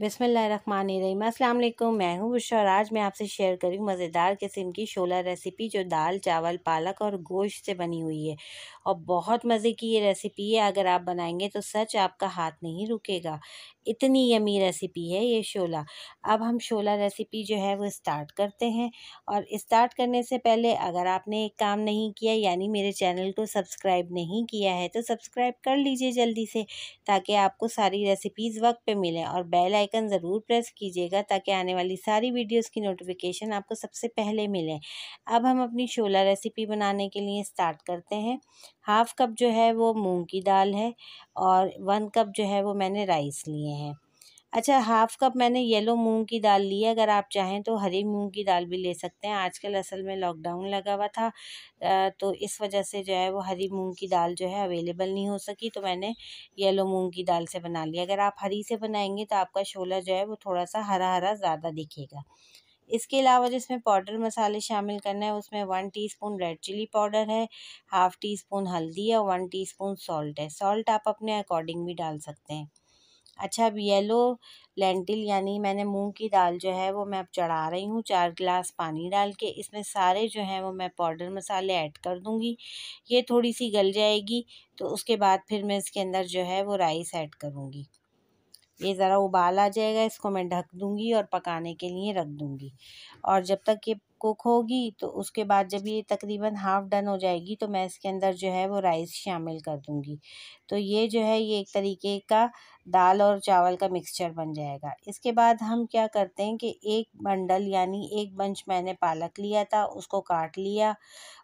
बिसमीम वालेकुम मैं हूं बुशा और आज मैं आपसे शेयर करी मज़ेदार किस्म की शोला रेसिपी जो दाल चावल पालक और गोश्त से बनी हुई है और बहुत मज़े की ये रेसिपी है अगर आप बनाएंगे तो सच आपका हाथ नहीं रुकेगा इतनी यमी रेसिपी है ये शोला अब हम शोला रेसिपी जो है वो स्टार्ट करते हैं और स्टार्ट करने से पहले अगर आपने एक काम नहीं किया यानी मेरे चैनल को सब्सक्राइब नहीं किया है तो सब्सक्राइब कर लीजिए जल्दी से ताकि आपको सारी रेसिपीज़ वक्त पे मिलें और बेल आइकन ज़रूर प्रेस कीजिएगा ताकि आने वाली सारी वीडियोज़ की नोटिफिकेशन आपको सबसे पहले मिलें अब हम अपनी शोला रेसिपी बनाने के लिए स्टार्ट करते हैं हाफ़ कप जो है वो मूंग की दाल है और वन कप जो है वो मैंने राइस लिए हैं अच्छा हाफ़ कप मैंने येलो मूंग की दाल ली है अगर आप चाहें तो हरी मूंग की दाल भी ले सकते हैं आजकल असल में लॉकडाउन लगा हुआ था तो इस वजह से जो है वो हरी मूंग की दाल जो है अवेलेबल नहीं हो सकी तो मैंने येलो मूंग की दाल से बना लिया अगर आप हरी से बनाएंगे तो आपका शोला जो है वो थोड़ा सा हरा हरा ज़्यादा दिखेगा इसके अलावा जिसमें पाउडर मसाले शामिल करना है उसमें one teaspoon red chili powder है हाफ़ टी स्पून हल्दी और वन टीस्पून सॉल्ट है सॉल्ट आप अपने अकॉर्डिंग भी डाल सकते हैं अच्छा अब येलो लेंटिल यानी मैंने मूंग की दाल जो है वो मैं अब चढ़ा रही हूँ चार गिलास पानी डाल के इसमें सारे जो हैं वो मैं पाउडर मसाले ऐड कर दूँगी ये थोड़ी सी गल जाएगी तो उसके बाद फिर मैं इसके अंदर जो है वो राइस ऐड करूँगी ये ज़रा उबाल आ जाएगा इसको मैं ढक दूँगी और पकाने के लिए रख दूँगी और जब तक ये कुक होगी तो उसके बाद जब ये तकरीबन हाफ़ डन हो जाएगी तो मैं इसके अंदर जो है वो राइस शामिल कर दूँगी तो ये जो है ये एक तरीके का दाल और चावल का मिक्सचर बन जाएगा इसके बाद हम क्या करते हैं कि एक बंडल यानी एक बंच मैंने पालक लिया था उसको काट लिया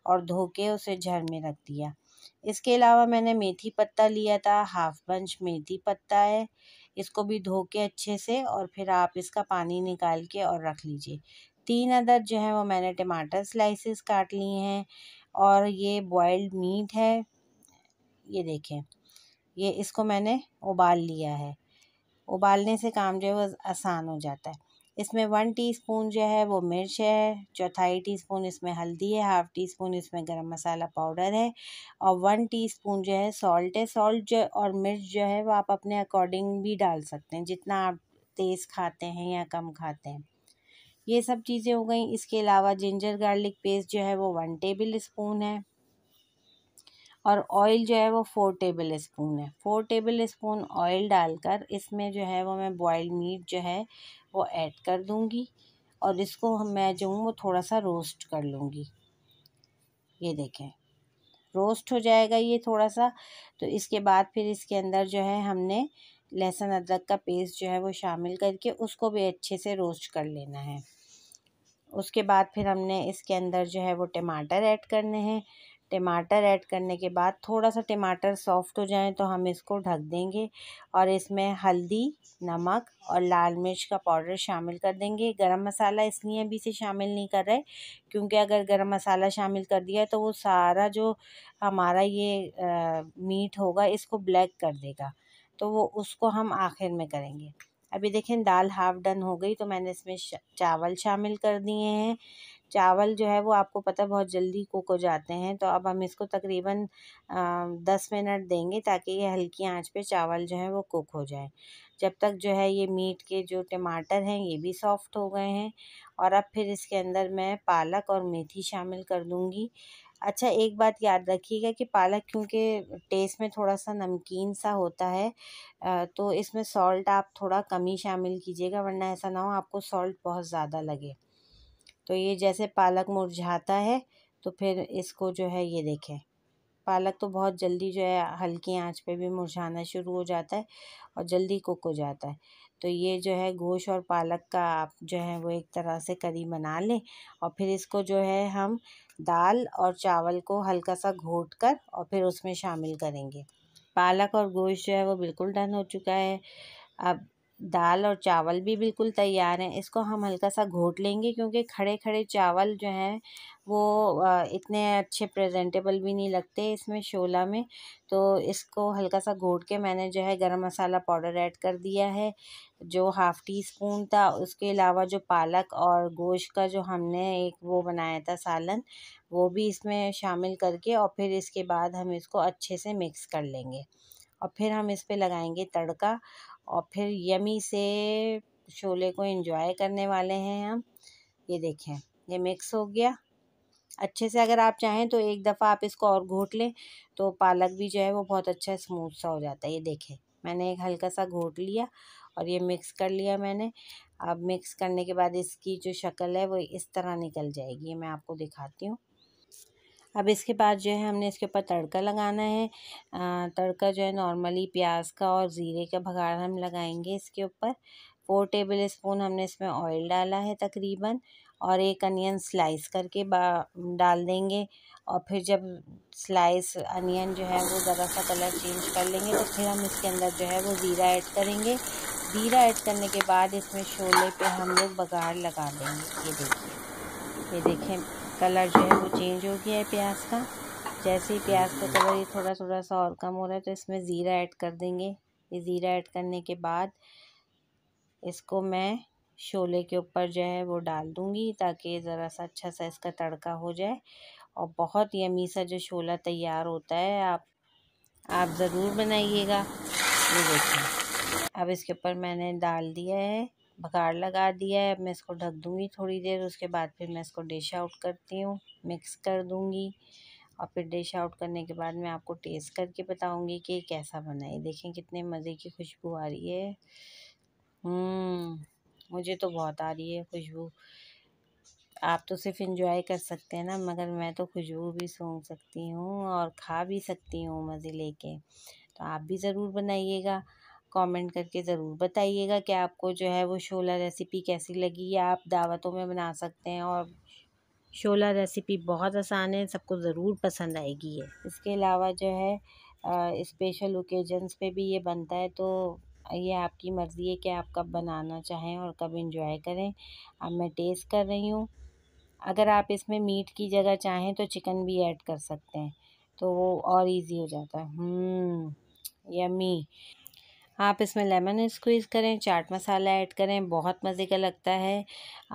और धो के उसे झर में रख दिया इसके अलावा मैंने मेथी पत्ता लिया था हाफ़ बंच मेथी पत्ता है इसको भी धो के अच्छे से और फिर आप इसका पानी निकाल के और रख लीजिए तीन अदर जो है वो मैंने टमाटर स्लाइसिस काट लिए हैं और ये बॉयल्ड मीट है ये देखें ये इसको मैंने उबाल लिया है उबालने से काम जो है वो आसान हो जाता है इसमें वन टीस्पून जो है वो मिर्च है चौथाई टीस्पून इसमें हल्दी है हाफ़ टी स्पून इसमें गरम मसाला पाउडर है और वन टीस्पून जो है सॉल्ट है सॉल्ट जो और मिर्च जो है वो आप अपने अकॉर्डिंग भी डाल सकते हैं जितना आप तेज़ खाते हैं या कम खाते हैं ये सब चीज़ें हो गई इसके अलावा जिंजर गार्लिक पेस्ट जो है वो वन टेबल स्पून है और ऑयल जो है वो फ़ोर टेबल स्पून है फ़ोर टेबल स्पून ऑयल डालकर इसमें जो है वो मैं बॉयल मीट जो है वो ऐड कर दूँगी और इसको हम मैं जो हूँ वो थोड़ा सा रोस्ट कर लूँगी ये देखें रोस्ट हो जाएगा ये थोड़ा सा तो इसके बाद फिर इसके अंदर जो है हमने लहसुन अदरक का पेस्ट जो है वो शामिल करके उसको भी अच्छे से रोस्ट कर लेना है उसके बाद फिर हमने इसके अंदर जो है वो टमाटर ऐड करने हैं टमाटर ऐड करने के बाद थोड़ा सा टमाटर सॉफ्ट हो जाए तो हम इसको ढक देंगे और इसमें हल्दी नमक और लाल मिर्च का पाउडर शामिल कर देंगे गरम मसाला इसलिए अभी से शामिल नहीं कर रहे क्योंकि अगर गरम मसाला शामिल कर दिया तो वो सारा जो हमारा ये आ, मीट होगा इसको ब्लैक कर देगा तो वो उसको हम आखिर में करेंगे अभी देखें दाल हाफ़ डन हो गई तो मैंने इसमें चावल शामिल कर दिए हैं चावल जो है वो आपको पता है बहुत जल्दी कुक हो जाते हैं तो अब हम इसको तकरीबन दस मिनट देंगे ताकि ये हल्की आंच पे चावल जो है वो कुक हो जाए जब तक जो है ये मीट के जो टमाटर हैं ये भी सॉफ्ट हो गए हैं और अब फिर इसके अंदर मैं पालक और मेथी शामिल कर दूँगी अच्छा एक बात याद रखिएगा कि पालक क्योंकि टेस्ट में थोड़ा सा नमकीन सा होता है तो इसमें सॉल्ट आप थोड़ा कम ही शामिल कीजिएगा वरना ऐसा ना हो आपको सॉल्ट बहुत ज़्यादा लगे तो ये जैसे पालक मुरझाता है तो फिर इसको जो है ये देखें पालक तो बहुत जल्दी जो है हल्की आंच पे भी मुरझाना शुरू हो जाता है और जल्दी कुक हो जाता है तो ये जो है गोश और पालक का आप जो है वो एक तरह से करी बना लें और फिर इसको जो है हम दाल और चावल को हल्का सा घोट कर और फिर उसमें शामिल करेंगे पालक और गोश्त जो है वो बिल्कुल डन हो चुका है अब दाल और चावल भी बिल्कुल तैयार हैं इसको हम हल्का सा घोट लेंगे क्योंकि खड़े खड़े चावल जो हैं वो इतने अच्छे प्रेजेंटेबल भी नहीं लगते इसमें शोला में तो इसको हल्का सा घोट के मैंने जो है गरम मसाला पाउडर ऐड कर दिया है जो हाफ़ टी स्पून था उसके अलावा जो पालक और गोश्त का जो हमने एक वो बनाया था सालन वो भी इसमें शामिल करके और फिर इसके बाद हम इसको अच्छे से मिक्स कर लेंगे और फिर हम इस पर लगाएंगे तड़का और फिर यमी से छोले को इन्जॉय करने वाले हैं हम ये देखें ये मिक्स हो गया अच्छे से अगर आप चाहें तो एक दफ़ा आप इसको और घोट लें तो पालक भी जो है वो बहुत अच्छा स्मूथ सा हो जाता है ये देखें मैंने एक हल्का सा घोट लिया और ये मिक्स कर लिया मैंने अब मिक्स करने के बाद इसकी जो शक्ल है वो इस तरह निकल जाएगी मैं आपको दिखाती हूँ अब इसके बाद जो है हमने इसके ऊपर तड़का लगाना है तड़का जो है नॉर्मली प्याज का और ज़ीरे का भगाड़ हम लगाएंगे इसके ऊपर फोर टेबल स्पून हमने इसमें ऑयल डाला है तकरीबन और एक अनियन स्लाइस करके डाल देंगे और फिर जब स्लाइस अनियन जो है वो ज़रा सा कलर चेंज कर लेंगे तो फिर हम इसके अंदर जो है वो ज़ीरा ऐड करेंगे ज़ीरा ऐड करने के बाद इसमें शोले पे हम लोग बघार लगा देंगे ये देखिए ये देखें कलर जो है वो चेंज हो गया है प्याज का जैसे ही प्याज का कलर ये थोड़ा थोड़ा सा और कम हो रहा है तो इसमें ज़ीरा ऐड कर देंगे ये ज़ीरा ऐड करने के बाद इसको मैं शोले के ऊपर जो है वो डाल दूँगी ताकि ज़रा सा अच्छा सा इसका तड़का हो जाए और बहुत यमी सा जो शोला तैयार होता है आप आप ज़रूर बनाइएगा ये देखिए अब इसके ऊपर मैंने डाल दिया है भगाड़ लगा दिया है अब मैं इसको ढक दूँगी थोड़ी देर उसके बाद फिर मैं इसको डिश आउट करती हूँ मिक्स कर दूँगी और फिर डिश आउट करने के बाद मैं आपको टेस्ट करके बताऊँगी कि कैसा बना है देखें कितने मज़े की खुशबू आ रही है हम्म, मुझे तो बहुत आ रही है खुशबू आप तो सिर्फ इंजॉय कर सकते हैं ना मगर मैं तो खुशबू भी सूंघ सकती हूँ और खा भी सकती हूँ मज़े लेके तो आप भी ज़रूर बनाइएगा कमेंट करके ज़रूर बताइएगा कि आपको जो है वो शोला रेसिपी कैसी लगी या आप दावतों में बना सकते हैं और शोला रेसिपी बहुत आसान है सबको ज़रूर पसंद आएगी ये इसके अलावा जो है स्पेशल ओकेजन्स पे भी ये बनता है तो ये आपकी मर्ज़ी है कि आप कब बनाना चाहें और कब इंजॉय करें अब मैं टेस्ट कर रही हूँ अगर आप इसमें मीट की जगह चाहें तो चिकन भी ऐड कर सकते हैं तो वो और इजी हो जाता है हम्म, यमी आप इसमें लेमन स्क्वीज़ करें चाट मसाला ऐड करें बहुत मज़े का लगता है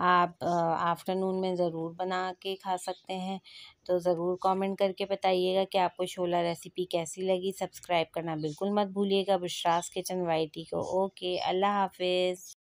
आप आफ्टरनून में ज़रूर बना के खा सकते हैं तो ज़रूर कमेंट करके बताइएगा कि आपको शोला रेसिपी कैसी लगी सब्सक्राइब करना बिल्कुल मत भूलिएगा बुशरास किचन वाइटी को ओके अल्लाह हाफिज़